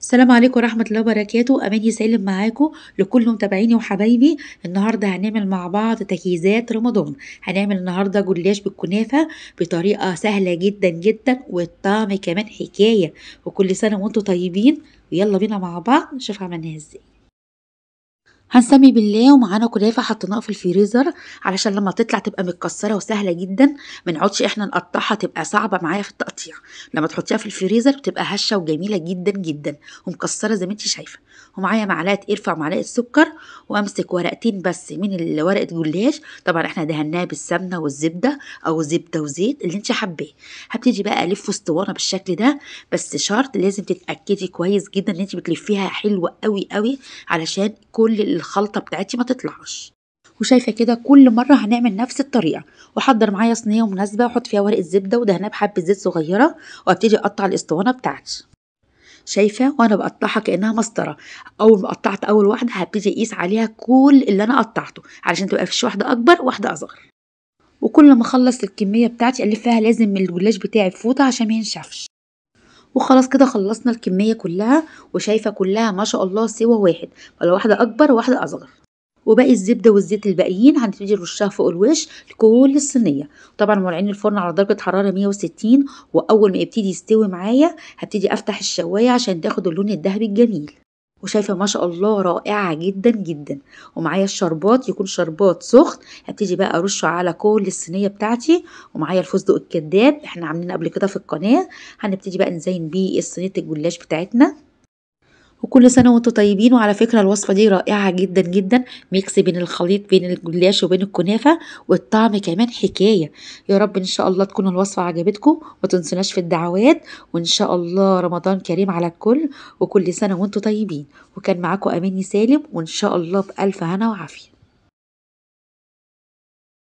السلام عليكم ورحمة الله وبركاته أماني سالم معاكم لكل متابعيني وحبايبي النهاردة هنعمل مع بعض تجهيزات رمضان هنعمل النهاردة جلاش بالكنافة بطريقة سهلة جدا جدا والطعم كمان حكاية وكل سنة وانتم طيبين ويلا بينا مع بعض نشوف عملناها ازاي هنسمي بالله ومعانا كنافه حطيناها في الفريزر علشان لما تطلع تبقى متكسره وسهله جدا منقعدش احنا نقطعها تبقى صعبه معايا في التقطيع لما تحطيها في الفريزر بتبقى هشه وجميله جدا جدا ومكسره زي ما انت شايفه ومعايا معلقه قرفه ومعلقه سكر وامسك ورقتين بس من ورقه جلاش طبعا احنا دهناها بالسمنه والزبده او زبده وزيت اللي انت حباه هبتدي بقى الف اسطوانه بالشكل ده بس شرط لازم تتاكدي كويس جدا ان انت بتلفيها حلوه قوي قوي علشان كل الخلطة بتاعتي ما تطلعش وشايفة كده كل مرة هنعمل نفس الطريقة وأحضر معايا صينية مناسبة وأحط فيها ورق الزبدة ودهنها بحبة زيت صغيرة وأبتدي أقطع الأسطوانة بتاعتي شايفة وأنا بقطعها كأنها مسطرة أول ما قطعت أول واحدة هبتدي أقيس عليها كل اللي أنا قطعته علشان تبقى فيش واحدة أكبر واحدة أصغر وكل ما أخلص الكمية بتاعتي ألفها لازم الجلاش بتاعي فوطة عشان مينشفش وخلاص كده خلصنا الكمية كلها وشايفة كلها ما شاء الله سوى واحد ولا واحدة أكبر واحده أصغر وباقي الزبدة والزيت الباقيين هنبتدي نرشها فوق الوش لكل الصينية طبعا مولعين الفرن على درجة حرارة 160 وأول ما يبتدي يستوي معايا هبتدي أفتح الشواية عشان تاخد اللون الذهبي الجميل وشايفة ما شاء الله رائعة جدا جدا ومعايا الشربات يكون شربات سخن هبتدي بقى ارشه على كل الصينية بتاعتي ومعايا الفستق الكداب احنا عاملينه قبل كده في القناة هنبتدي بقى نزين بيه صينية الجلاش بتاعتنا وكل سنة وانتم طيبين وعلى فكرة الوصفة دي رائعة جدا جدا ميكس بين الخليط بين الجلاش وبين الكنافة والطعم كمان حكاية يا رب ان شاء الله تكون الوصفة عجبتكم وتنسوناش في الدعوات وان شاء الله رمضان كريم على الكل وكل سنة وانتم طيبين وكان معاكم أماني سالم وان شاء الله بألف هنا وعافية